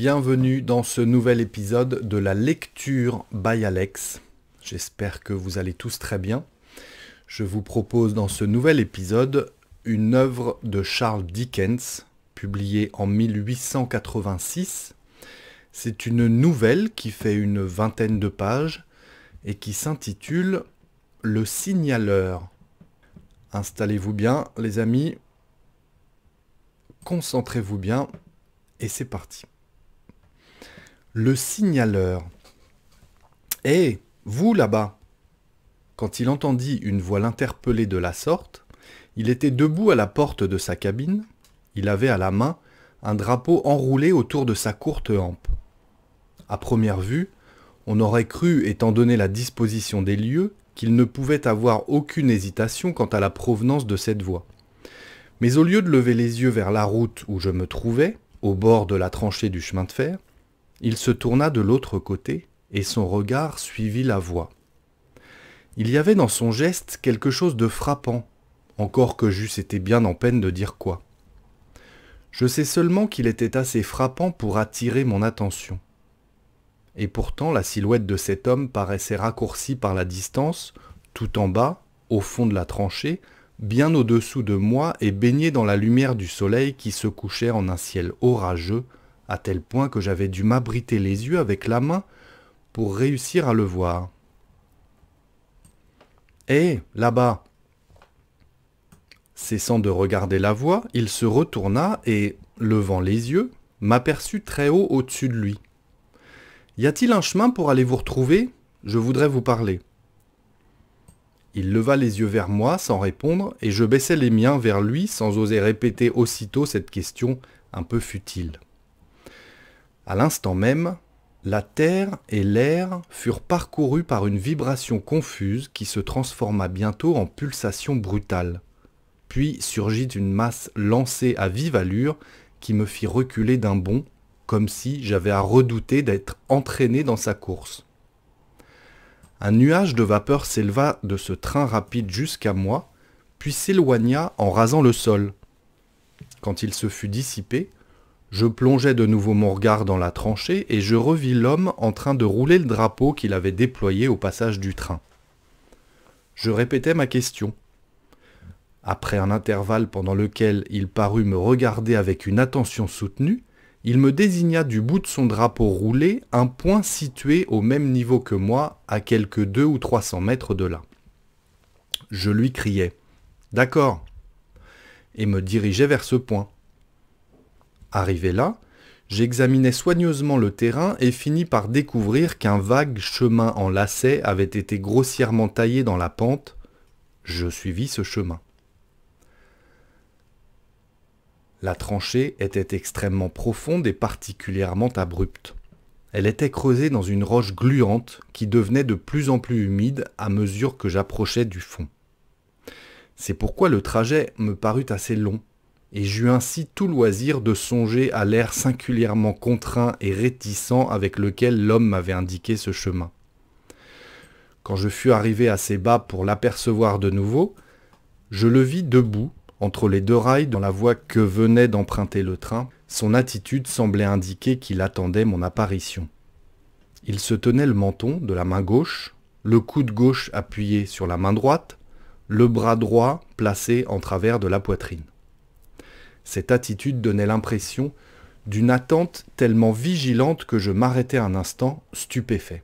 bienvenue dans ce nouvel épisode de la lecture by Alex. J'espère que vous allez tous très bien. Je vous propose dans ce nouvel épisode une œuvre de Charles Dickens, publiée en 1886. C'est une nouvelle qui fait une vingtaine de pages et qui s'intitule Le signaleur. Installez-vous bien les amis, concentrez-vous bien et c'est parti le signaleur. Hé, vous là-bas Quand il entendit une voix l'interpeller de la sorte, il était debout à la porte de sa cabine, il avait à la main un drapeau enroulé autour de sa courte hampe. À première vue, on aurait cru, étant donné la disposition des lieux, qu'il ne pouvait avoir aucune hésitation quant à la provenance de cette voix. Mais au lieu de lever les yeux vers la route où je me trouvais, au bord de la tranchée du chemin de fer, il se tourna de l'autre côté, et son regard suivit la voix. Il y avait dans son geste quelque chose de frappant, encore que j'eusse été bien en peine de dire quoi. Je sais seulement qu'il était assez frappant pour attirer mon attention. Et pourtant la silhouette de cet homme paraissait raccourcie par la distance, tout en bas, au fond de la tranchée, bien au-dessous de moi et baignée dans la lumière du soleil qui se couchait en un ciel orageux, à tel point que j'avais dû m'abriter les yeux avec la main pour réussir à le voir. Hé, eh, là-bas Cessant de regarder la voie, il se retourna et, levant les yeux, m'aperçut très haut au-dessus de lui. Y a-t-il un chemin pour aller vous retrouver Je voudrais vous parler. Il leva les yeux vers moi sans répondre, et je baissai les miens vers lui sans oser répéter aussitôt cette question un peu futile. À l'instant même, la terre et l'air furent parcourus par une vibration confuse qui se transforma bientôt en pulsation brutale. Puis surgit une masse lancée à vive allure qui me fit reculer d'un bond, comme si j'avais à redouter d'être entraîné dans sa course. Un nuage de vapeur s'éleva de ce train rapide jusqu'à moi, puis s'éloigna en rasant le sol. Quand il se fut dissipé, je plongeai de nouveau mon regard dans la tranchée et je revis l'homme en train de rouler le drapeau qu'il avait déployé au passage du train. Je répétai ma question. Après un intervalle pendant lequel il parut me regarder avec une attention soutenue, il me désigna du bout de son drapeau roulé un point situé au même niveau que moi, à quelques deux ou trois cents mètres de là. Je lui criai D'accord et me dirigeai vers ce point. Arrivé là, j'examinais soigneusement le terrain et finis par découvrir qu'un vague chemin en lacet avait été grossièrement taillé dans la pente. Je suivis ce chemin. La tranchée était extrêmement profonde et particulièrement abrupte. Elle était creusée dans une roche gluante qui devenait de plus en plus humide à mesure que j'approchais du fond. C'est pourquoi le trajet me parut assez long, et j'eus ainsi tout loisir de songer à l'air singulièrement contraint et réticent avec lequel l'homme m'avait indiqué ce chemin. Quand je fus arrivé assez bas pour l'apercevoir de nouveau, je le vis debout, entre les deux rails, dans la voie que venait d'emprunter le train. Son attitude semblait indiquer qu'il attendait mon apparition. Il se tenait le menton de la main gauche, le coude gauche appuyé sur la main droite, le bras droit placé en travers de la poitrine. Cette attitude donnait l'impression d'une attente tellement vigilante que je m'arrêtai un instant, stupéfait.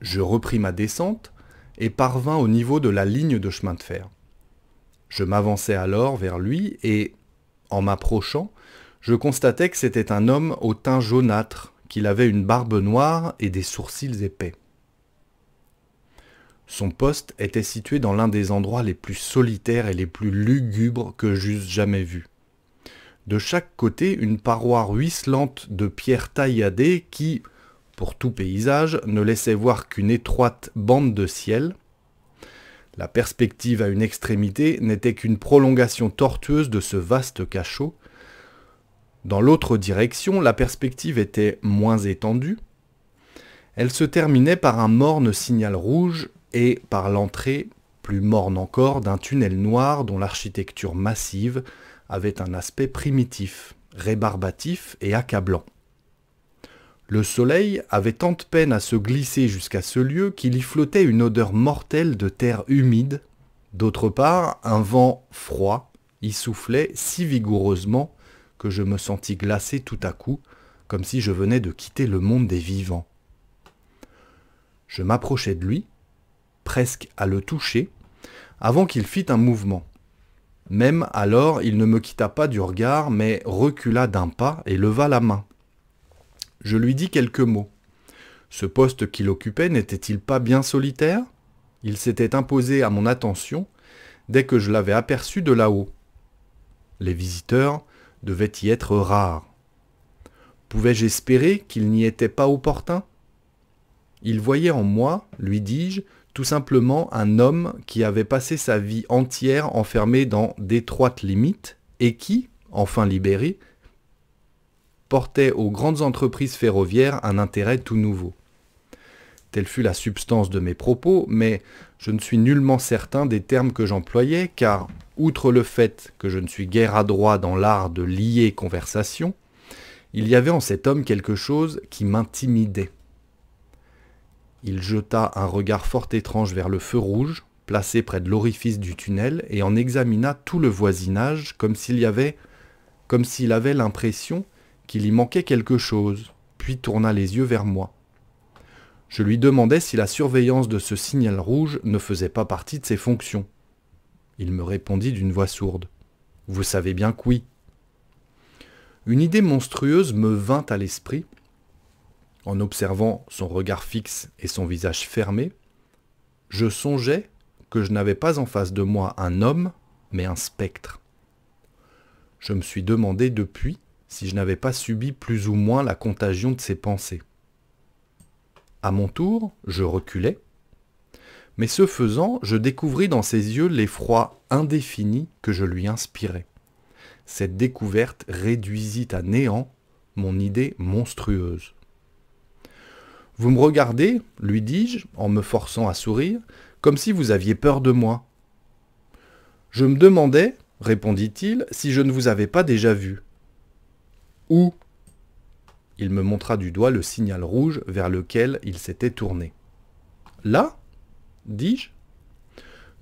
Je repris ma descente et parvins au niveau de la ligne de chemin de fer. Je m'avançai alors vers lui et, en m'approchant, je constatais que c'était un homme au teint jaunâtre, qu'il avait une barbe noire et des sourcils épais. Son poste était situé dans l'un des endroits les plus solitaires et les plus lugubres que j'eusse jamais vu. De chaque côté, une paroi ruisselante de pierres tailladées qui, pour tout paysage, ne laissait voir qu'une étroite bande de ciel. La perspective à une extrémité n'était qu'une prolongation tortueuse de ce vaste cachot. Dans l'autre direction, la perspective était moins étendue. Elle se terminait par un morne signal rouge et par l'entrée, plus morne encore, d'un tunnel noir dont l'architecture massive avait un aspect primitif, rébarbatif et accablant. Le soleil avait tant de peine à se glisser jusqu'à ce lieu qu'il y flottait une odeur mortelle de terre humide. D'autre part, un vent froid y soufflait si vigoureusement que je me sentis glacé tout à coup, comme si je venais de quitter le monde des vivants. Je m'approchai de lui, presque à le toucher, avant qu'il fît un mouvement. Même alors, il ne me quitta pas du regard, mais recula d'un pas et leva la main. Je lui dis quelques mots. Ce poste qu'il occupait n'était-il pas bien solitaire Il s'était imposé à mon attention dès que je l'avais aperçu de là-haut. Les visiteurs devaient y être rares. Pouvais-je espérer qu'il n'y était pas opportun Il voyait en moi, lui dis-je, tout simplement un homme qui avait passé sa vie entière enfermé dans d'étroites limites et qui, enfin libéré, portait aux grandes entreprises ferroviaires un intérêt tout nouveau. Telle fut la substance de mes propos, mais je ne suis nullement certain des termes que j'employais, car, outre le fait que je ne suis guère adroit dans l'art de lier conversation, il y avait en cet homme quelque chose qui m'intimidait. Il jeta un regard fort étrange vers le feu rouge, placé près de l'orifice du tunnel, et en examina tout le voisinage comme s'il y avait comme s'il avait l'impression qu'il y manquait quelque chose, puis tourna les yeux vers moi. Je lui demandai si la surveillance de ce signal rouge ne faisait pas partie de ses fonctions. Il me répondit d'une voix sourde. Vous savez bien que oui. Une idée monstrueuse me vint à l'esprit, en observant son regard fixe et son visage fermé, je songeais que je n'avais pas en face de moi un homme, mais un spectre. Je me suis demandé depuis si je n'avais pas subi plus ou moins la contagion de ses pensées. À mon tour, je reculais, mais ce faisant, je découvris dans ses yeux l'effroi indéfini que je lui inspirais. Cette découverte réduisit à néant mon idée monstrueuse. Vous me regardez, lui dis-je, en me forçant à sourire, comme si vous aviez peur de moi. Je me demandais, répondit-il, si je ne vous avais pas déjà vu. Où Il me montra du doigt le signal rouge vers lequel il s'était tourné. Là dis-je.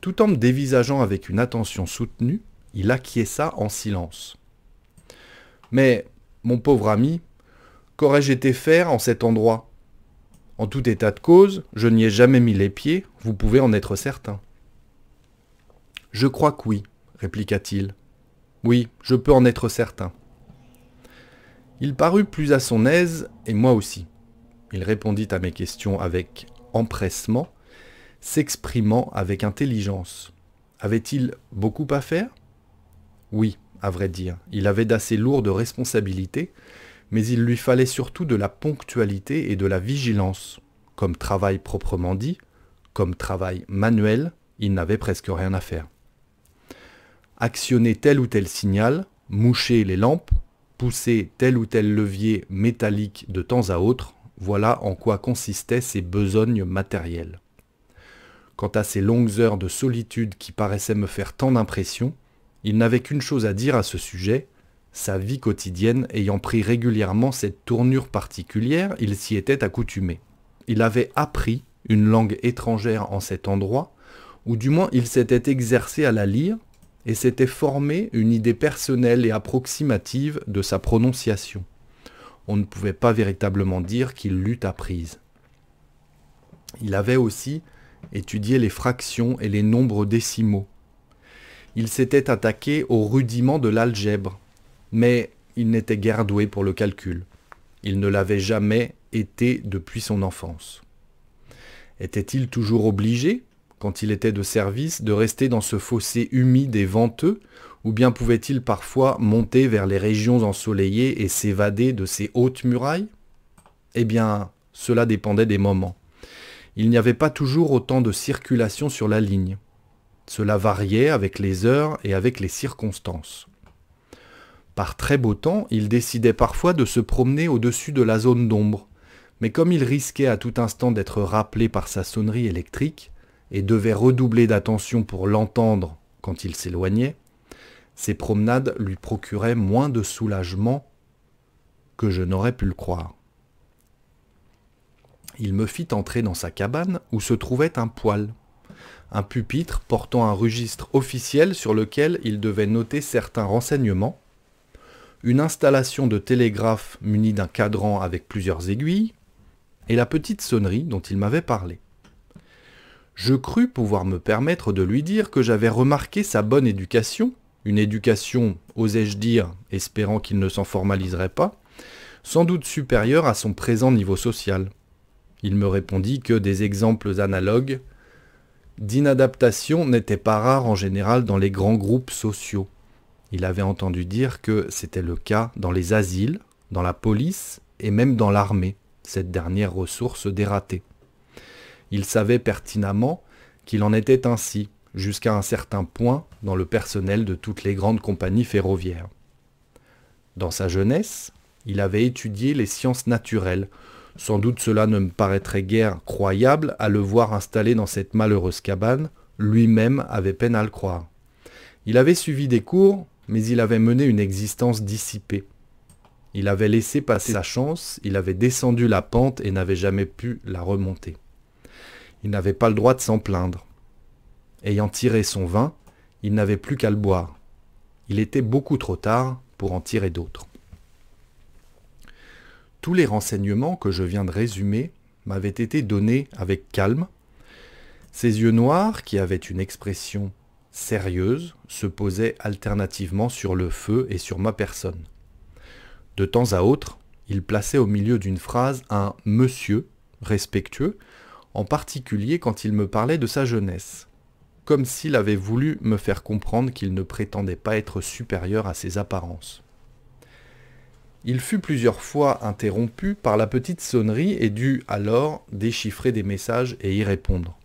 Tout en me dévisageant avec une attention soutenue, il acquiesça en silence. Mais, mon pauvre ami, qu'aurais-je été faire en cet endroit en tout état de cause, je n'y ai jamais mis les pieds, vous pouvez en être certain. Je crois que oui, répliqua-t-il. Oui, je peux en être certain. Il parut plus à son aise, et moi aussi. Il répondit à mes questions avec empressement, s'exprimant avec intelligence. Avait-il beaucoup à faire Oui, à vrai dire, il avait d'assez lourdes responsabilités, mais il lui fallait surtout de la ponctualité et de la vigilance. Comme travail proprement dit, comme travail manuel, il n'avait presque rien à faire. Actionner tel ou tel signal, moucher les lampes, pousser tel ou tel levier métallique de temps à autre, voilà en quoi consistaient ses besognes matérielles. Quant à ces longues heures de solitude qui paraissaient me faire tant d'impression, il n'avait qu'une chose à dire à ce sujet, sa vie quotidienne ayant pris régulièrement cette tournure particulière, il s'y était accoutumé. Il avait appris une langue étrangère en cet endroit, ou du moins il s'était exercé à la lire et s'était formé une idée personnelle et approximative de sa prononciation. On ne pouvait pas véritablement dire qu'il l'eût apprise. Il avait aussi étudié les fractions et les nombres décimaux. Il s'était attaqué aux rudiments de l'algèbre, mais il n'était guère doué pour le calcul. Il ne l'avait jamais été depuis son enfance. Était-il toujours obligé, quand il était de service, de rester dans ce fossé humide et venteux, ou bien pouvait-il parfois monter vers les régions ensoleillées et s'évader de ces hautes murailles Eh bien, cela dépendait des moments. Il n'y avait pas toujours autant de circulation sur la ligne. Cela variait avec les heures et avec les circonstances. Par très beau temps, il décidait parfois de se promener au-dessus de la zone d'ombre, mais comme il risquait à tout instant d'être rappelé par sa sonnerie électrique, et devait redoubler d'attention pour l'entendre quand il s'éloignait, ses promenades lui procuraient moins de soulagement que je n'aurais pu le croire. Il me fit entrer dans sa cabane où se trouvait un poêle, un pupitre portant un registre officiel sur lequel il devait noter certains renseignements, une installation de télégraphe munie d'un cadran avec plusieurs aiguilles, et la petite sonnerie dont il m'avait parlé. Je crus pouvoir me permettre de lui dire que j'avais remarqué sa bonne éducation, une éducation, osais-je dire, espérant qu'il ne s'en formaliserait pas, sans doute supérieure à son présent niveau social. Il me répondit que des exemples analogues d'inadaptation n'étaient pas rares en général dans les grands groupes sociaux. Il avait entendu dire que c'était le cas dans les asiles, dans la police et même dans l'armée, cette dernière ressource dératée. Il savait pertinemment qu'il en était ainsi, jusqu'à un certain point, dans le personnel de toutes les grandes compagnies ferroviaires. Dans sa jeunesse, il avait étudié les sciences naturelles. Sans doute cela ne me paraîtrait guère croyable à le voir installé dans cette malheureuse cabane, lui-même avait peine à le croire. Il avait suivi des cours mais il avait mené une existence dissipée. Il avait laissé passer sa chance, il avait descendu la pente et n'avait jamais pu la remonter. Il n'avait pas le droit de s'en plaindre. Ayant tiré son vin, il n'avait plus qu'à le boire. Il était beaucoup trop tard pour en tirer d'autres. Tous les renseignements que je viens de résumer m'avaient été donnés avec calme. Ses yeux noirs, qui avaient une expression sérieuse se posait alternativement sur le feu et sur ma personne. De temps à autre, il plaçait au milieu d'une phrase un monsieur respectueux, en particulier quand il me parlait de sa jeunesse, comme s'il avait voulu me faire comprendre qu'il ne prétendait pas être supérieur à ses apparences. Il fut plusieurs fois interrompu par la petite sonnerie et dut alors déchiffrer des messages et y répondre.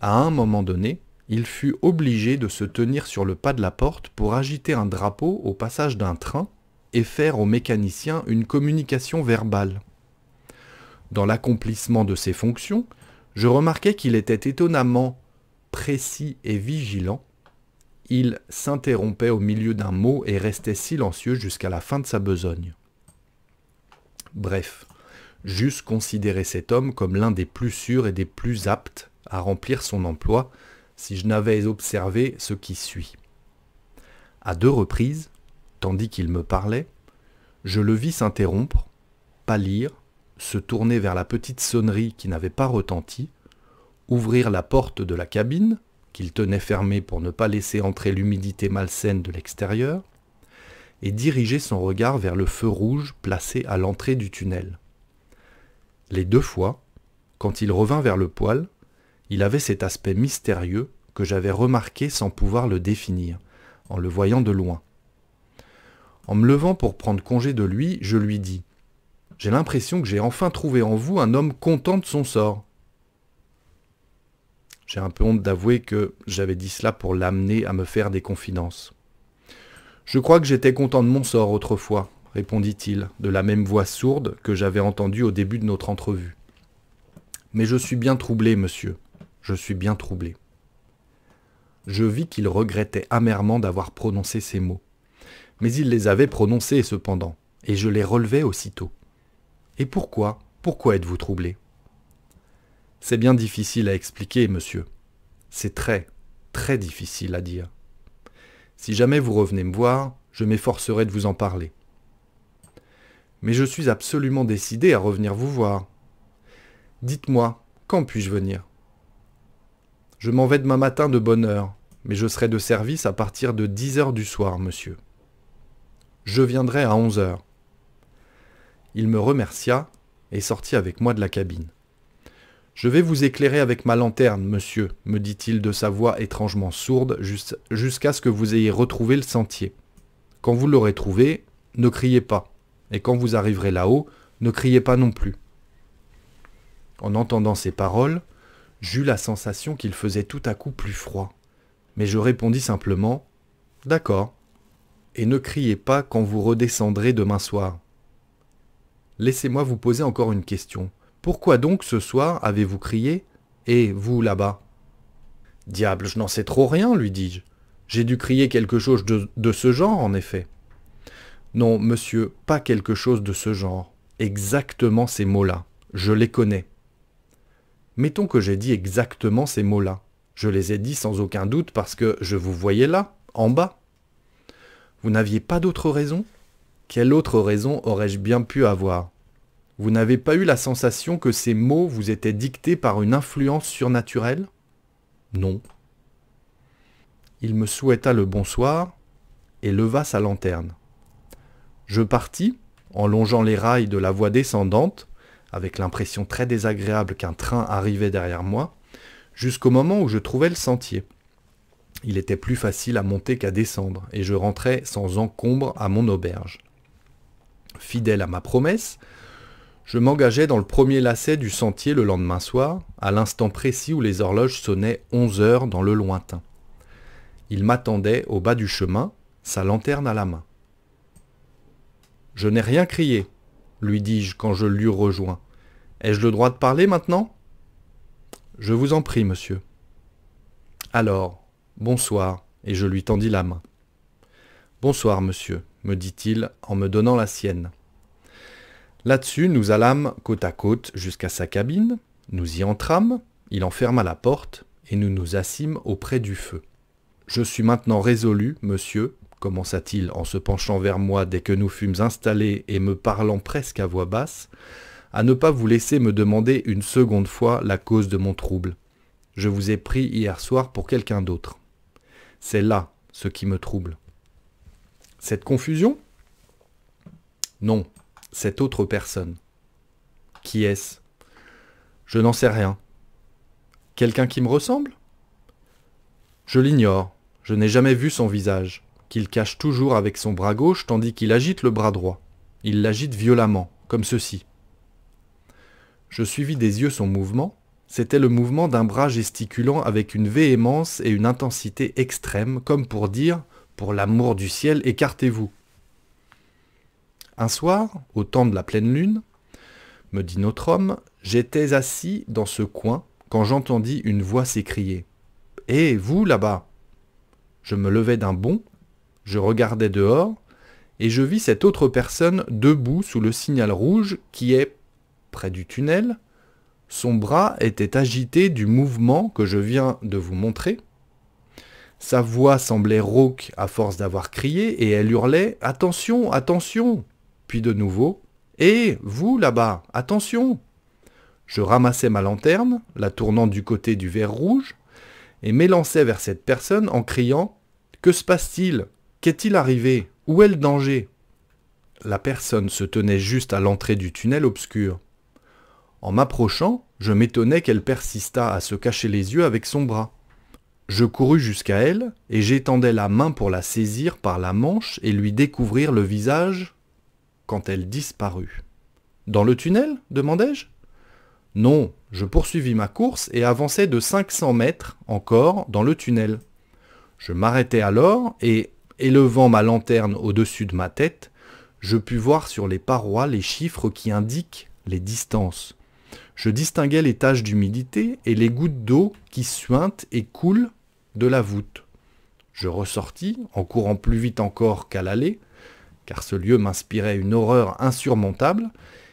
À un moment donné, il fut obligé de se tenir sur le pas de la porte pour agiter un drapeau au passage d'un train et faire au mécanicien une communication verbale. Dans l'accomplissement de ses fonctions, je remarquai qu'il était étonnamment précis et vigilant. Il s'interrompait au milieu d'un mot et restait silencieux jusqu'à la fin de sa besogne. Bref, j'eusse considéré cet homme comme l'un des plus sûrs et des plus aptes à remplir son emploi, si je n'avais observé ce qui suit. À deux reprises, tandis qu'il me parlait, je le vis s'interrompre, pâlir, se tourner vers la petite sonnerie qui n'avait pas retenti, ouvrir la porte de la cabine, qu'il tenait fermée pour ne pas laisser entrer l'humidité malsaine de l'extérieur, et diriger son regard vers le feu rouge placé à l'entrée du tunnel. Les deux fois, quand il revint vers le poêle, il avait cet aspect mystérieux que j'avais remarqué sans pouvoir le définir, en le voyant de loin. En me levant pour prendre congé de lui, je lui dis ⁇ J'ai l'impression que j'ai enfin trouvé en vous un homme content de son sort. ⁇ J'ai un peu honte d'avouer que j'avais dit cela pour l'amener à me faire des confidences. Je crois que j'étais content de mon sort autrefois, répondit-il, de la même voix sourde que j'avais entendue au début de notre entrevue. Mais je suis bien troublé, monsieur je suis bien troublé. Je vis qu'il regrettait amèrement d'avoir prononcé ces mots. Mais il les avait prononcés cependant, et je les relevai aussitôt. Et pourquoi Pourquoi êtes-vous troublé C'est bien difficile à expliquer, monsieur. C'est très, très difficile à dire. Si jamais vous revenez me voir, je m'efforcerai de vous en parler. Mais je suis absolument décidé à revenir vous voir. Dites-moi, quand puis-je venir je m'en vais demain matin de bonne heure, mais je serai de service à partir de dix heures du soir, monsieur. Je viendrai à onze heures. Il me remercia et sortit avec moi de la cabine. Je vais vous éclairer avec ma lanterne, monsieur, me dit-il de sa voix étrangement sourde, jusqu'à ce que vous ayez retrouvé le sentier. Quand vous l'aurez trouvé, ne criez pas, et quand vous arriverez là-haut, ne criez pas non plus. En entendant ces paroles, J'eus la sensation qu'il faisait tout à coup plus froid, mais je répondis simplement D'accord, et ne criez pas quand vous redescendrez demain soir. Laissez-moi vous poser encore une question. Pourquoi donc ce soir avez-vous crié Et vous là-bas Diable, je n'en sais trop rien, lui dis-je. J'ai dû crier quelque chose de, de ce genre, en effet. Non, monsieur, pas quelque chose de ce genre. Exactement ces mots-là. Je les connais. Mettons que j'ai dit exactement ces mots-là. Je les ai dit sans aucun doute parce que je vous voyais là, en bas. Vous n'aviez pas d'autre raison Quelle autre raison aurais-je bien pu avoir Vous n'avez pas eu la sensation que ces mots vous étaient dictés par une influence surnaturelle Non. Il me souhaita le bonsoir et leva sa lanterne. Je partis, en longeant les rails de la voie descendante, avec l'impression très désagréable qu'un train arrivait derrière moi, jusqu'au moment où je trouvais le sentier. Il était plus facile à monter qu'à descendre, et je rentrais sans encombre à mon auberge. Fidèle à ma promesse, je m'engageais dans le premier lacet du sentier le lendemain soir, à l'instant précis où les horloges sonnaient onze heures dans le lointain. Il m'attendait au bas du chemin, sa lanterne à la main. Je n'ai rien crié, lui dis-je quand je l'eus rejoint. Ai-je le droit de parler maintenant Je vous en prie, monsieur. Alors, bonsoir, et je lui tendis la main. Bonsoir, monsieur, me dit-il en me donnant la sienne. Là-dessus, nous allâmes côte à côte jusqu'à sa cabine, nous y entrâmes, il en ferma la porte, et nous nous assîmes auprès du feu. Je suis maintenant résolu, monsieur, commença-t-il en se penchant vers moi dès que nous fûmes installés et me parlant presque à voix basse, à ne pas vous laisser me demander une seconde fois la cause de mon trouble. Je vous ai pris hier soir pour quelqu'un d'autre. C'est là ce qui me trouble. Cette confusion Non, cette autre personne. Qui est-ce Je n'en sais rien. Quelqu'un qui me ressemble Je l'ignore, je n'ai jamais vu son visage qu'il cache toujours avec son bras gauche tandis qu'il agite le bras droit. Il l'agite violemment, comme ceci. Je suivis des yeux son mouvement. C'était le mouvement d'un bras gesticulant avec une véhémence et une intensité extrême, comme pour dire Pour l'amour du ciel, écartez-vous. Un soir, au temps de la pleine lune, me dit notre homme, j'étais assis dans ce coin quand j'entendis une voix s'écrier. Hé, eh, vous là-bas Je me levai d'un bond je regardais dehors et je vis cette autre personne debout sous le signal rouge qui est près du tunnel. Son bras était agité du mouvement que je viens de vous montrer. Sa voix semblait rauque à force d'avoir crié et elle hurlait ⁇ Attention, attention !⁇ Puis de nouveau ⁇ Hé, eh, vous là-bas, attention !⁇ Je ramassais ma lanterne, la tournant du côté du verre rouge, et m'élançai vers cette personne en criant ⁇ Que se passe-t-il Qu'est-il arrivé Où est le danger La personne se tenait juste à l'entrée du tunnel obscur. En m'approchant, je m'étonnais qu'elle persistât à se cacher les yeux avec son bras. Je courus jusqu'à elle, et j'étendais la main pour la saisir par la manche et lui découvrir le visage quand elle disparut. Dans le tunnel demandai-je. Non, je poursuivis ma course et avançai de 500 mètres encore dans le tunnel. Je m'arrêtai alors et, élevant ma lanterne au-dessus de ma tête, je pus voir sur les parois les chiffres qui indiquent les distances. Je distinguais les taches d'humidité et les gouttes d'eau qui suintent et coulent de la voûte. Je ressortis, en courant plus vite encore qu'à l'aller, car ce lieu m'inspirait une horreur insurmontable,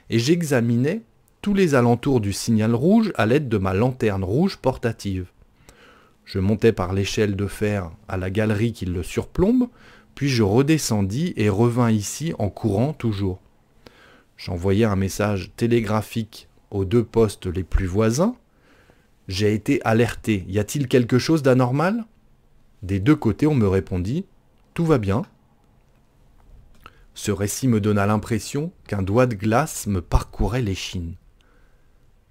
et j'examinais tous les alentours du signal rouge à l'aide de ma lanterne rouge portative. Je montai par l'échelle de fer à la galerie qui le surplombe, puis je redescendis et revins ici en courant toujours. J'envoyai un message télégraphique aux deux postes les plus voisins. J'ai été alerté. Y a-t-il quelque chose d'anormal Des deux côtés, on me répondit Tout va bien. Ce récit me donna l'impression qu'un doigt de glace me parcourait l'échine.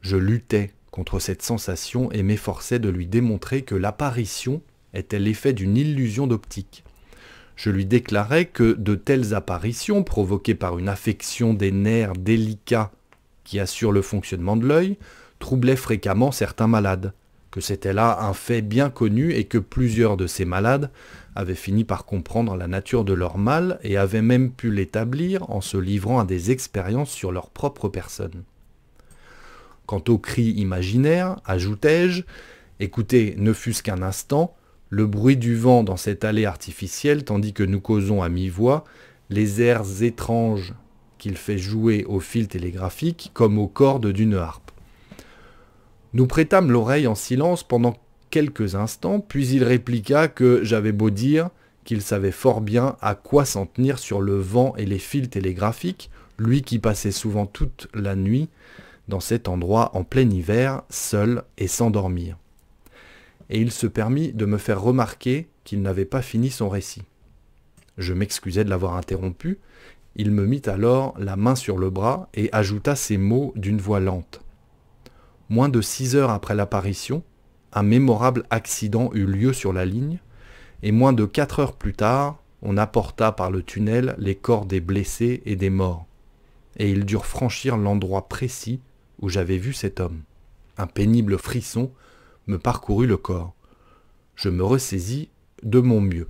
Je luttais contre cette sensation et m'efforçais de lui démontrer que l'apparition était l'effet d'une illusion d'optique. Je lui déclarais que de telles apparitions, provoquées par une affection des nerfs délicats qui assurent le fonctionnement de l'œil, troublaient fréquemment certains malades, que c'était là un fait bien connu et que plusieurs de ces malades avaient fini par comprendre la nature de leur mal et avaient même pu l'établir en se livrant à des expériences sur leur propre personne. Quant au cri imaginaire, ajoutai-je, écoutez, ne fût-ce qu'un instant, le bruit du vent dans cette allée artificielle, tandis que nous causons à mi-voix, les airs étranges qu'il fait jouer au fil télégraphique comme aux cordes d'une harpe. Nous prêtâmes l'oreille en silence pendant quelques instants, puis il répliqua que j'avais beau dire qu'il savait fort bien à quoi s'en tenir sur le vent et les fils télégraphiques, lui qui passait souvent toute la nuit dans cet endroit en plein hiver, seul et sans dormir. Et il se permit de me faire remarquer qu'il n'avait pas fini son récit. Je m'excusai de l'avoir interrompu, il me mit alors la main sur le bras et ajouta ces mots d'une voix lente. Moins de six heures après l'apparition, un mémorable accident eut lieu sur la ligne, et moins de quatre heures plus tard, on apporta par le tunnel les corps des blessés et des morts, et ils durent franchir l'endroit précis où j'avais vu cet homme. Un pénible frisson me parcourut le corps. Je me ressaisis de mon mieux.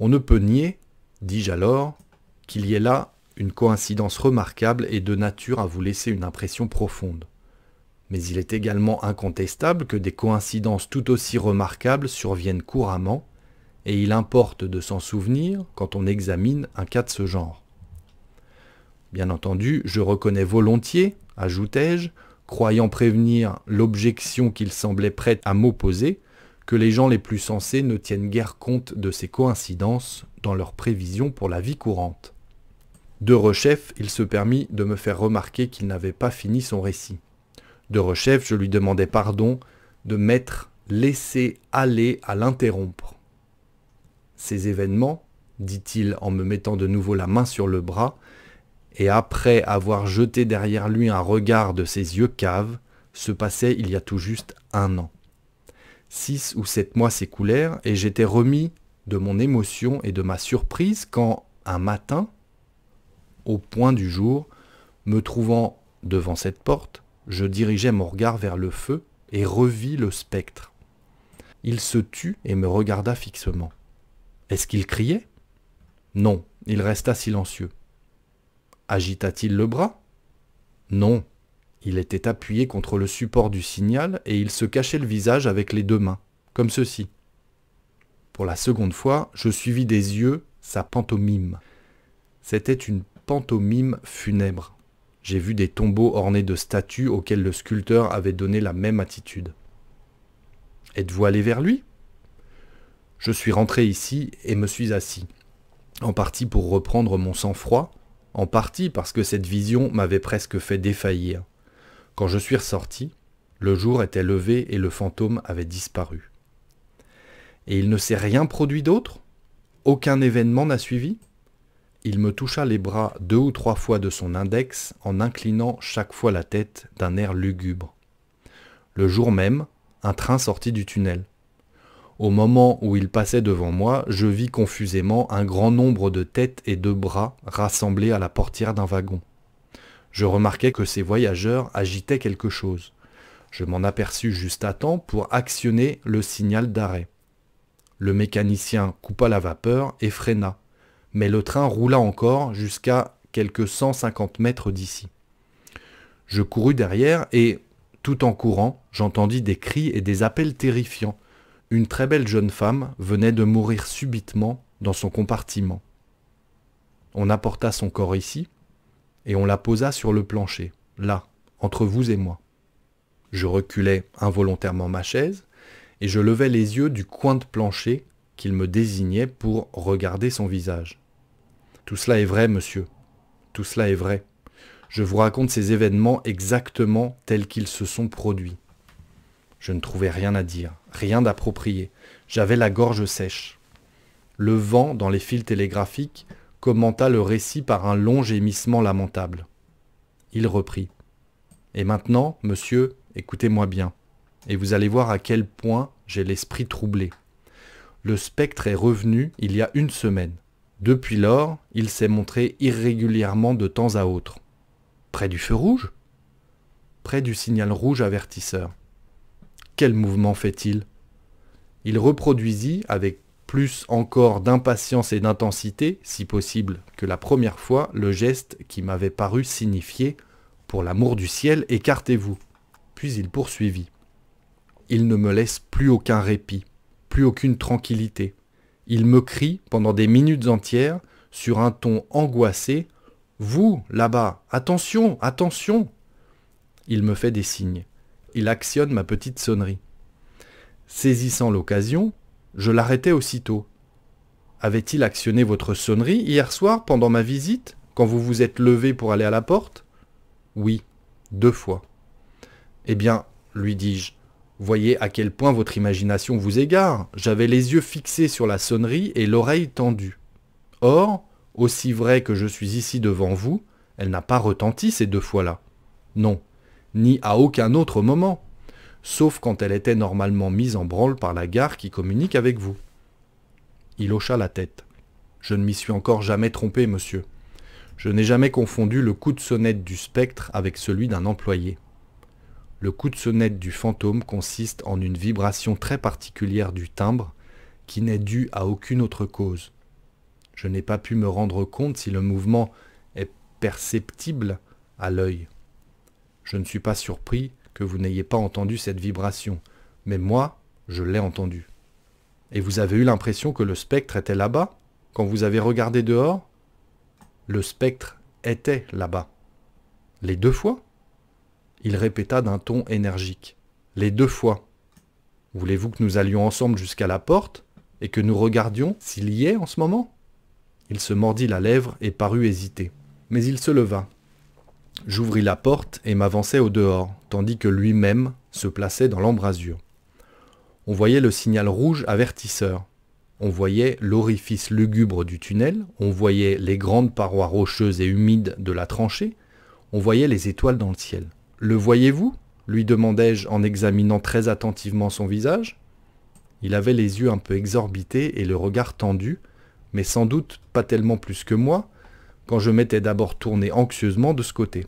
On ne peut nier, dis-je alors, qu'il y ait là une coïncidence remarquable et de nature à vous laisser une impression profonde. Mais il est également incontestable que des coïncidences tout aussi remarquables surviennent couramment, et il importe de s'en souvenir quand on examine un cas de ce genre. Bien entendu, je reconnais volontiers ajoutai-je, croyant prévenir l'objection qu'il semblait prête à m'opposer, que les gens les plus sensés ne tiennent guère compte de ces coïncidences dans leurs prévisions pour la vie courante. De Rechef, il se permit de me faire remarquer qu'il n'avait pas fini son récit. De Rechef, je lui demandai pardon de m'être laissé aller à l'interrompre. Ces événements, dit-il en me mettant de nouveau la main sur le bras, et après avoir jeté derrière lui un regard de ses yeux caves, se passait il y a tout juste un an. Six ou sept mois s'écoulèrent, et j'étais remis de mon émotion et de ma surprise quand, un matin, au point du jour, me trouvant devant cette porte, je dirigeai mon regard vers le feu et revis le spectre. Il se tut et me regarda fixement. Est-ce qu'il criait Non, il resta silencieux. Agita-t-il le bras Non. Il était appuyé contre le support du signal et il se cachait le visage avec les deux mains, comme ceci. Pour la seconde fois, je suivis des yeux sa pantomime. C'était une pantomime funèbre. J'ai vu des tombeaux ornés de statues auxquelles le sculpteur avait donné la même attitude. Êtes-vous allé vers lui Je suis rentré ici et me suis assis, en partie pour reprendre mon sang-froid, en partie parce que cette vision m'avait presque fait défaillir. Quand je suis ressorti, le jour était levé et le fantôme avait disparu. Et il ne s'est rien produit d'autre Aucun événement n'a suivi Il me toucha les bras deux ou trois fois de son index en inclinant chaque fois la tête d'un air lugubre. Le jour même, un train sortit du tunnel. Au moment où il passait devant moi, je vis confusément un grand nombre de têtes et de bras rassemblés à la portière d'un wagon. Je remarquai que ces voyageurs agitaient quelque chose. Je m'en aperçus juste à temps pour actionner le signal d'arrêt. Le mécanicien coupa la vapeur et freina, mais le train roula encore jusqu'à quelques 150 mètres d'ici. Je courus derrière et, tout en courant, j'entendis des cris et des appels terrifiants, une très belle jeune femme venait de mourir subitement dans son compartiment. On apporta son corps ici, et on la posa sur le plancher, là, entre vous et moi. Je reculais involontairement ma chaise, et je levais les yeux du coin de plancher qu'il me désignait pour regarder son visage. Tout cela est vrai, monsieur. Tout cela est vrai. Je vous raconte ces événements exactement tels qu'ils se sont produits. Je ne trouvais rien à dire, rien d'approprié. J'avais la gorge sèche. Le vent, dans les fils télégraphiques, commenta le récit par un long gémissement lamentable. Il reprit. Et maintenant, monsieur, écoutez-moi bien, et vous allez voir à quel point j'ai l'esprit troublé. Le spectre est revenu il y a une semaine. Depuis lors, il s'est montré irrégulièrement de temps à autre. Près du feu rouge Près du signal rouge avertisseur quel mouvement fait-il Il reproduisit avec plus encore d'impatience et d'intensité, si possible, que la première fois, le geste qui m'avait paru signifier ⁇ Pour l'amour du ciel, écartez-vous ⁇ Puis il poursuivit ⁇ Il ne me laisse plus aucun répit, plus aucune tranquillité. Il me crie pendant des minutes entières, sur un ton angoissé ⁇ Vous, là-bas, attention, attention !⁇ Il me fait des signes il actionne ma petite sonnerie. Saisissant l'occasion, je l'arrêtai aussitôt. Avait-il actionné votre sonnerie hier soir pendant ma visite, quand vous vous êtes levé pour aller à la porte Oui, deux fois. Eh bien, lui dis-je, voyez à quel point votre imagination vous égare. J'avais les yeux fixés sur la sonnerie et l'oreille tendue. Or, aussi vrai que je suis ici devant vous, elle n'a pas retenti ces deux fois-là. Non, ni à aucun autre moment, sauf quand elle était normalement mise en branle par la gare qui communique avec vous. Il hocha la tête. Je ne m'y suis encore jamais trompé, monsieur. Je n'ai jamais confondu le coup de sonnette du spectre avec celui d'un employé. Le coup de sonnette du fantôme consiste en une vibration très particulière du timbre qui n'est due à aucune autre cause. Je n'ai pas pu me rendre compte si le mouvement est perceptible à l'œil je ne suis pas surpris que vous n'ayez pas entendu cette vibration, mais moi, je l'ai entendue. Et vous avez eu l'impression que le spectre était là-bas Quand vous avez regardé dehors Le spectre était là-bas. Les deux fois Il répéta d'un ton énergique. Les deux fois. Voulez-vous que nous allions ensemble jusqu'à la porte et que nous regardions s'il y est en ce moment Il se mordit la lèvre et parut hésiter. Mais il se leva, J'ouvris la porte et m'avançai au dehors, tandis que lui-même se plaçait dans l'embrasure. On voyait le signal rouge avertisseur. On voyait l'orifice lugubre du tunnel, on voyait les grandes parois rocheuses et humides de la tranchée, on voyait les étoiles dans le ciel. Le voyez-vous lui demandai-je en examinant très attentivement son visage. Il avait les yeux un peu exorbités et le regard tendu, mais sans doute pas tellement plus que moi, quand je m'étais d'abord tourné anxieusement de ce côté.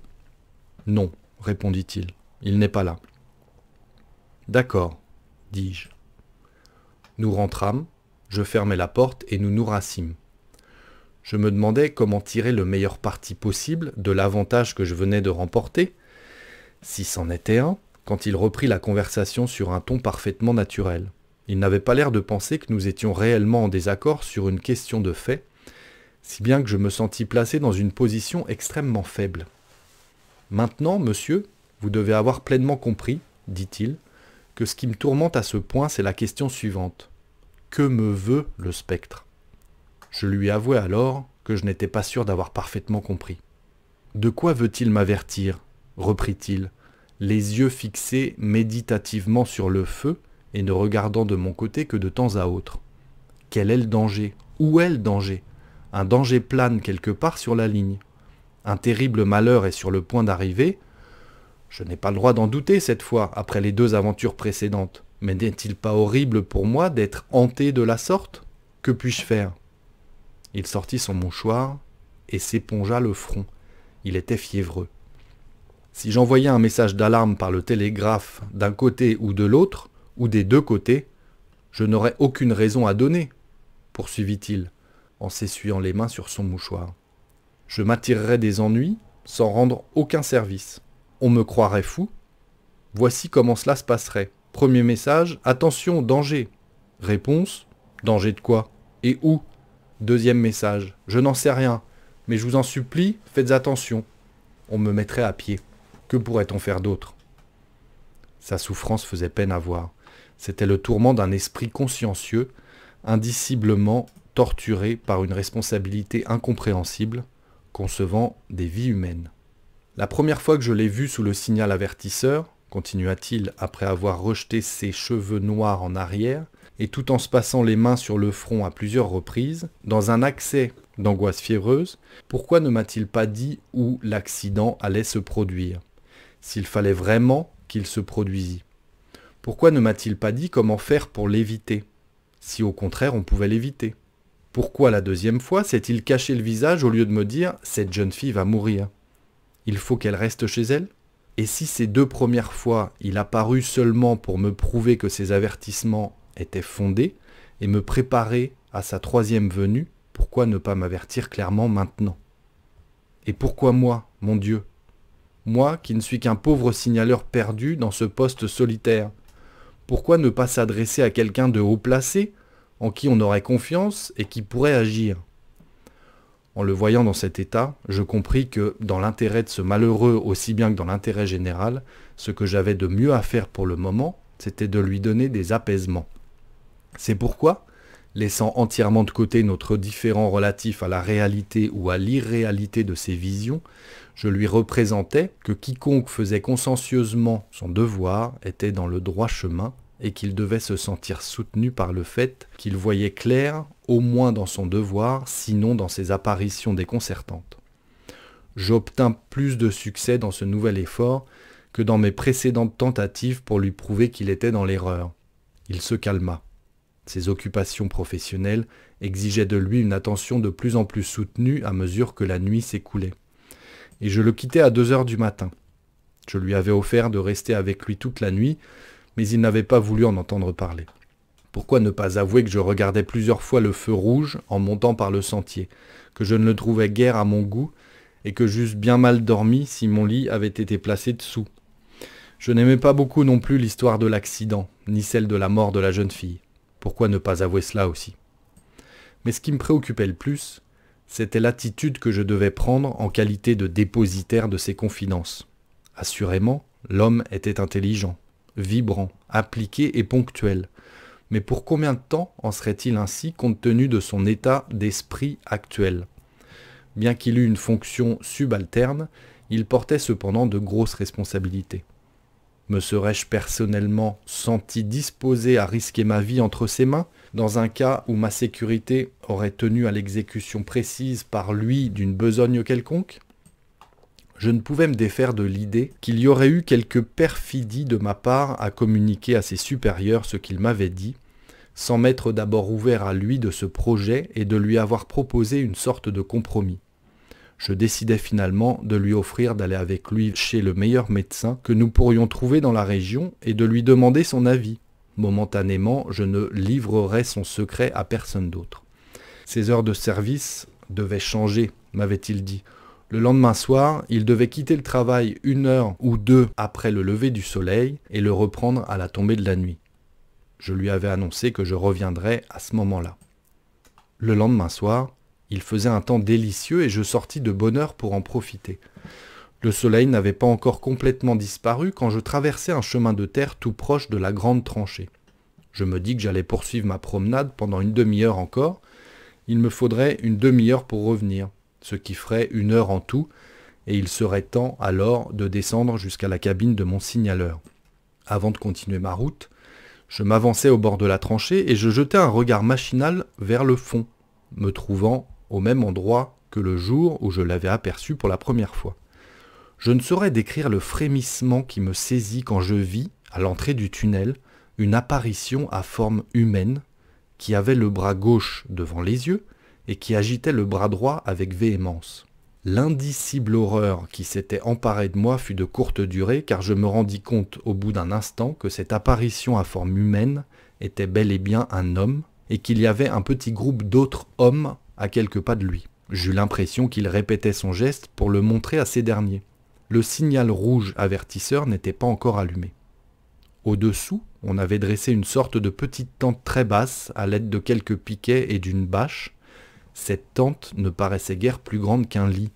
Non, répondit-il, il, n'est pas là. D'accord, dis-je. Nous rentrâmes, je fermai la porte et nous nous rassîmes. Je me demandais comment tirer le meilleur parti possible de l'avantage que je venais de remporter, si c'en était un, quand il reprit la conversation sur un ton parfaitement naturel. Il n'avait pas l'air de penser que nous étions réellement en désaccord sur une question de fait, si bien que je me sentis placé dans une position extrêmement faible. Maintenant, monsieur, vous devez avoir pleinement compris, dit-il, que ce qui me tourmente à ce point, c'est la question suivante. Que me veut le spectre Je lui avouai alors que je n'étais pas sûr d'avoir parfaitement compris. De quoi veut-il m'avertir reprit-il, les yeux fixés méditativement sur le feu et ne regardant de mon côté que de temps à autre. Quel est le danger Où est le danger un danger plane quelque part sur la ligne. Un terrible malheur est sur le point d'arriver. Je n'ai pas le droit d'en douter cette fois, après les deux aventures précédentes. Mais n'est-il pas horrible pour moi d'être hanté de la sorte Que puis-je faire Il sortit son mouchoir et s'épongea le front. Il était fiévreux. Si j'envoyais un message d'alarme par le télégraphe d'un côté ou de l'autre, ou des deux côtés, je n'aurais aucune raison à donner, poursuivit-il en s'essuyant les mains sur son mouchoir. Je m'attirerais des ennuis sans rendre aucun service. On me croirait fou. Voici comment cela se passerait. Premier message, attention, danger. Réponse, danger de quoi Et où Deuxième message, je n'en sais rien, mais je vous en supplie, faites attention. On me mettrait à pied. Que pourrait-on faire d'autre Sa souffrance faisait peine à voir. C'était le tourment d'un esprit consciencieux, indiciblement torturé par une responsabilité incompréhensible, concevant des vies humaines. La première fois que je l'ai vu sous le signal avertisseur, continua-t-il après avoir rejeté ses cheveux noirs en arrière, et tout en se passant les mains sur le front à plusieurs reprises, dans un accès d'angoisse fiévreuse, pourquoi ne m'a-t-il pas dit où l'accident allait se produire S'il fallait vraiment qu'il se produisît. Pourquoi ne m'a-t-il pas dit comment faire pour l'éviter Si au contraire on pouvait l'éviter. Pourquoi la deuxième fois s'est-il caché le visage au lieu de me dire ⁇ Cette jeune fille va mourir ⁇ Il faut qu'elle reste chez elle Et si ces deux premières fois, il a paru seulement pour me prouver que ses avertissements étaient fondés et me préparer à sa troisième venue, pourquoi ne pas m'avertir clairement maintenant Et pourquoi moi, mon Dieu Moi qui ne suis qu'un pauvre signaleur perdu dans ce poste solitaire Pourquoi ne pas s'adresser à quelqu'un de haut placé en qui on aurait confiance et qui pourrait agir. En le voyant dans cet état, je compris que, dans l'intérêt de ce malheureux aussi bien que dans l'intérêt général, ce que j'avais de mieux à faire pour le moment, c'était de lui donner des apaisements. C'est pourquoi, laissant entièrement de côté notre différent relatif à la réalité ou à l'irréalité de ses visions, je lui représentais que quiconque faisait consciencieusement son devoir était dans le droit chemin et qu'il devait se sentir soutenu par le fait qu'il voyait clair, au moins dans son devoir, sinon dans ses apparitions déconcertantes. J'obtins plus de succès dans ce nouvel effort que dans mes précédentes tentatives pour lui prouver qu'il était dans l'erreur. Il se calma. Ses occupations professionnelles exigeaient de lui une attention de plus en plus soutenue à mesure que la nuit s'écoulait. Et je le quittai à deux heures du matin. Je lui avais offert de rester avec lui toute la nuit, mais il n'avait pas voulu en entendre parler. Pourquoi ne pas avouer que je regardais plusieurs fois le feu rouge en montant par le sentier, que je ne le trouvais guère à mon goût, et que j'eusse bien mal dormi si mon lit avait été placé dessous Je n'aimais pas beaucoup non plus l'histoire de l'accident, ni celle de la mort de la jeune fille. Pourquoi ne pas avouer cela aussi Mais ce qui me préoccupait le plus, c'était l'attitude que je devais prendre en qualité de dépositaire de ses confidences. Assurément, l'homme était intelligent, vibrant, appliqué et ponctuel. Mais pour combien de temps en serait-il ainsi compte tenu de son état d'esprit actuel Bien qu'il eût une fonction subalterne, il portait cependant de grosses responsabilités. Me serais-je personnellement senti disposé à risquer ma vie entre ses mains dans un cas où ma sécurité aurait tenu à l'exécution précise par lui d'une besogne quelconque je ne pouvais me défaire de l'idée qu'il y aurait eu quelque perfidie de ma part à communiquer à ses supérieurs ce qu'il m'avait dit, sans m'être d'abord ouvert à lui de ce projet et de lui avoir proposé une sorte de compromis. Je décidai finalement de lui offrir d'aller avec lui chez le meilleur médecin que nous pourrions trouver dans la région et de lui demander son avis. Momentanément, je ne livrerai son secret à personne d'autre. Ses heures de service devaient changer, m'avait-il dit. Le lendemain soir, il devait quitter le travail une heure ou deux après le lever du soleil et le reprendre à la tombée de la nuit. Je lui avais annoncé que je reviendrais à ce moment-là. Le lendemain soir, il faisait un temps délicieux et je sortis de bonne heure pour en profiter. Le soleil n'avait pas encore complètement disparu quand je traversais un chemin de terre tout proche de la grande tranchée. Je me dis que j'allais poursuivre ma promenade pendant une demi-heure encore. Il me faudrait une demi-heure pour revenir ce qui ferait une heure en tout, et il serait temps alors de descendre jusqu'à la cabine de mon signaleur. Avant de continuer ma route, je m'avançai au bord de la tranchée et je jetai un regard machinal vers le fond, me trouvant au même endroit que le jour où je l'avais aperçu pour la première fois. Je ne saurais décrire le frémissement qui me saisit quand je vis, à l'entrée du tunnel, une apparition à forme humaine, qui avait le bras gauche devant les yeux, et qui agitait le bras droit avec véhémence. L'indicible horreur qui s'était emparée de moi fut de courte durée, car je me rendis compte au bout d'un instant que cette apparition à forme humaine était bel et bien un homme, et qu'il y avait un petit groupe d'autres hommes à quelques pas de lui. J'eus l'impression qu'il répétait son geste pour le montrer à ces derniers. Le signal rouge avertisseur n'était pas encore allumé. Au-dessous, on avait dressé une sorte de petite tente très basse à l'aide de quelques piquets et d'une bâche, cette tente ne paraissait guère plus grande qu'un lit,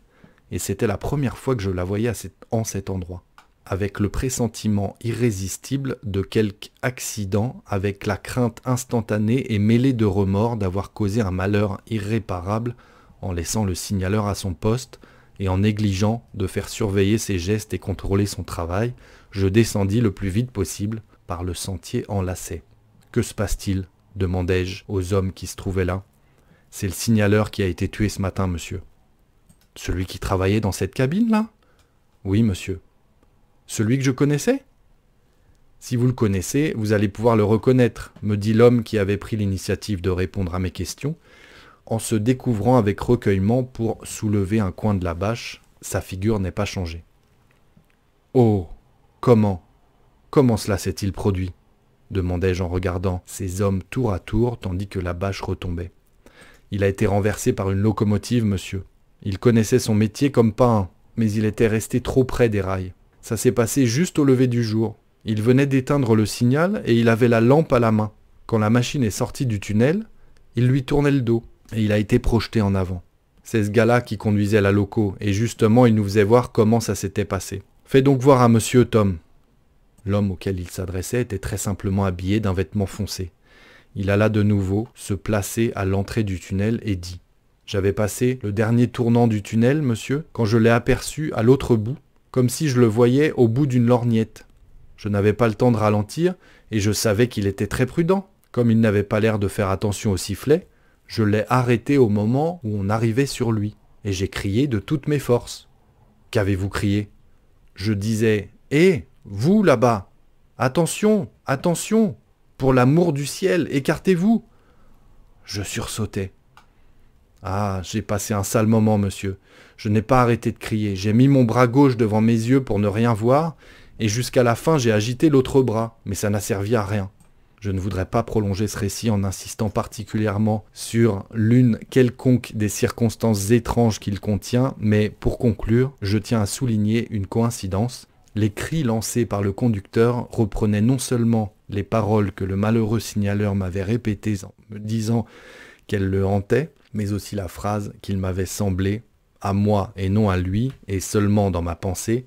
et c'était la première fois que je la voyais en cet endroit, avec le pressentiment irrésistible de quelque accident, avec la crainte instantanée et mêlée de remords d'avoir causé un malheur irréparable en laissant le signaleur à son poste et en négligeant de faire surveiller ses gestes et contrôler son travail, je descendis le plus vite possible par le sentier enlacé. Que se passe-t-il demandai-je aux hommes qui se trouvaient là. C'est le signaleur qui a été tué ce matin, monsieur. Celui qui travaillait dans cette cabine-là Oui, monsieur. Celui que je connaissais Si vous le connaissez, vous allez pouvoir le reconnaître, me dit l'homme qui avait pris l'initiative de répondre à mes questions, en se découvrant avec recueillement pour soulever un coin de la bâche, sa figure n'est pas changée. Oh Comment Comment cela s'est-il produit demandai-je en regardant ces hommes tour à tour tandis que la bâche retombait. Il a été renversé par une locomotive, monsieur. Il connaissait son métier comme pas un, mais il était resté trop près des rails. Ça s'est passé juste au lever du jour. Il venait d'éteindre le signal et il avait la lampe à la main. Quand la machine est sortie du tunnel, il lui tournait le dos et il a été projeté en avant. C'est ce gars-là qui conduisait la loco et justement il nous faisait voir comment ça s'était passé. Fais donc voir à monsieur Tom. L'homme auquel il s'adressait était très simplement habillé d'un vêtement foncé. Il alla de nouveau se placer à l'entrée du tunnel et dit J'avais passé le dernier tournant du tunnel, monsieur, quand je l'ai aperçu à l'autre bout, comme si je le voyais au bout d'une lorgnette. Je n'avais pas le temps de ralentir, et je savais qu'il était très prudent. Comme il n'avait pas l'air de faire attention au sifflet, je l'ai arrêté au moment où on arrivait sur lui, et j'ai crié de toutes mes forces. Qu'avez-vous crié Je disais Hé, eh, vous là-bas Attention Attention pour l'amour du ciel, écartez-vous Je sursautai. Ah, j'ai passé un sale moment, monsieur. Je n'ai pas arrêté de crier. J'ai mis mon bras gauche devant mes yeux pour ne rien voir, et jusqu'à la fin j'ai agité l'autre bras, mais ça n'a servi à rien. Je ne voudrais pas prolonger ce récit en insistant particulièrement sur l'une quelconque des circonstances étranges qu'il contient, mais pour conclure, je tiens à souligner une coïncidence. Les cris lancés par le conducteur reprenaient non seulement les paroles que le malheureux signaleur m'avait répétées en me disant qu'elles le hantaient, mais aussi la phrase qu'il m'avait semblé, à moi et non à lui, et seulement dans ma pensée,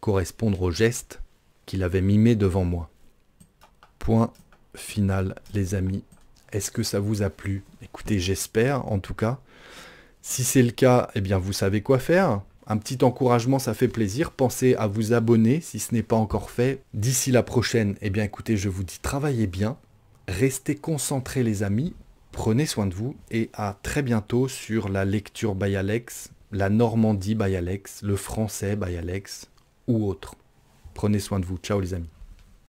correspondre au geste qu'il avait mimé devant moi. Point final, les amis. Est-ce que ça vous a plu Écoutez, j'espère, en tout cas. Si c'est le cas, eh bien, vous savez quoi faire un petit encouragement, ça fait plaisir. Pensez à vous abonner si ce n'est pas encore fait. D'ici la prochaine, eh bien écoutez, je vous dis travaillez bien, restez concentrés les amis, prenez soin de vous et à très bientôt sur la lecture by Alex, la Normandie by Alex, le français by Alex ou autre. Prenez soin de vous. Ciao les amis.